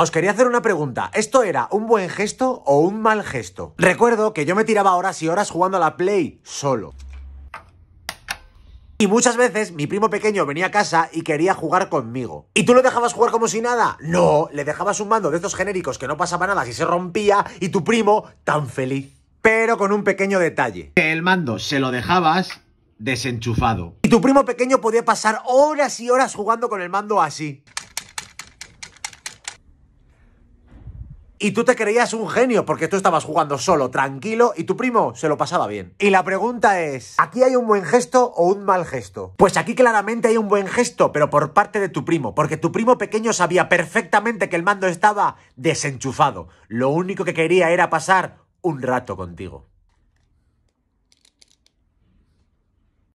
Os quería hacer una pregunta. ¿Esto era un buen gesto o un mal gesto? Recuerdo que yo me tiraba horas y horas jugando a la Play solo. Y muchas veces mi primo pequeño venía a casa y quería jugar conmigo. ¿Y tú lo dejabas jugar como si nada? No, le dejabas un mando de estos genéricos que no pasaba nada si se rompía y tu primo tan feliz. Pero con un pequeño detalle. Que el mando se lo dejabas desenchufado. Y tu primo pequeño podía pasar horas y horas jugando con el mando así. y tú te creías un genio porque tú estabas jugando solo, tranquilo, y tu primo se lo pasaba bien. Y la pregunta es, ¿aquí hay un buen gesto o un mal gesto? Pues aquí claramente hay un buen gesto, pero por parte de tu primo, porque tu primo pequeño sabía perfectamente que el mando estaba desenchufado. Lo único que quería era pasar un rato contigo.